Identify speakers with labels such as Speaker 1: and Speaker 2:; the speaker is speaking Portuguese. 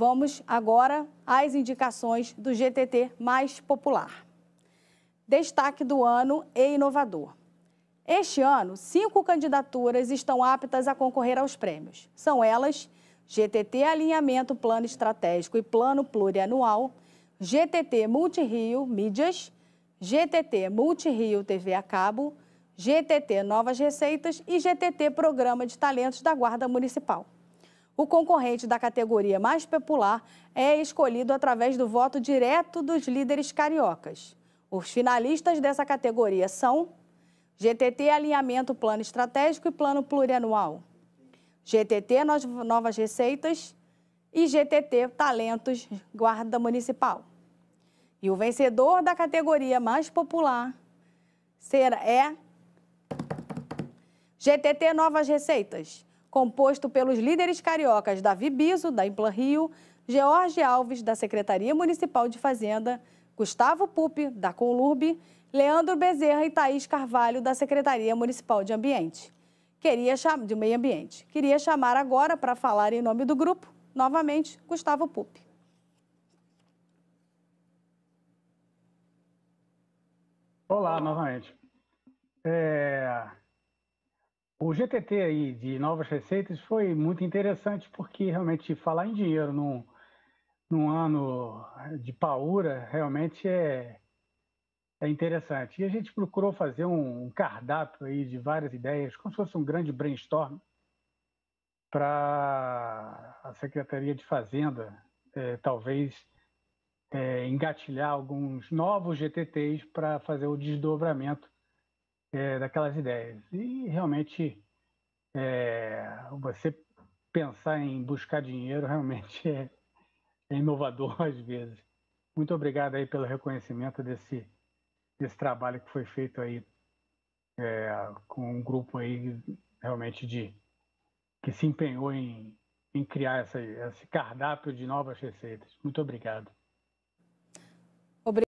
Speaker 1: Vamos agora às indicações do GTT mais popular. Destaque do ano e inovador. Este ano, cinco candidaturas estão aptas a concorrer aos prêmios. São elas GTT Alinhamento Plano Estratégico e Plano Plurianual, GTT Multirio Mídias, GTT Multirio TV a Cabo, GTT Novas Receitas e GTT Programa de Talentos da Guarda Municipal. O concorrente da categoria mais popular é escolhido através do voto direto dos líderes cariocas. Os finalistas dessa categoria são GTT Alinhamento Plano Estratégico e Plano Plurianual, GTT Novas Receitas e GTT Talentos Guarda Municipal. E o vencedor da categoria mais popular será, é GTT Novas Receitas composto pelos líderes cariocas Davi Biso, da Implan Rio, George Alves, da Secretaria Municipal de Fazenda, Gustavo Pupi, da Colurbe, Leandro Bezerra e Thaís Carvalho, da Secretaria Municipal de Ambiente. Queria de Meio Ambiente. Queria chamar agora para falar em nome do grupo, novamente, Gustavo Pupi.
Speaker 2: Olá, novamente. É... O GTT aí de novas receitas foi muito interessante porque realmente falar em dinheiro num, num ano de paura realmente é, é interessante. E a gente procurou fazer um, um cardápio aí de várias ideias, como se fosse um grande brainstorm para a Secretaria de Fazenda, é, talvez é, engatilhar alguns novos GTTs para fazer o desdobramento é, daquelas ideias. E realmente é, você pensar em buscar dinheiro realmente é, é, inovador às vezes. Muito obrigado aí pelo reconhecimento desse, desse trabalho que foi feito aí é, com um grupo aí realmente de que se empenhou em, em criar essa, esse cardápio de novas receitas. Muito obrigado.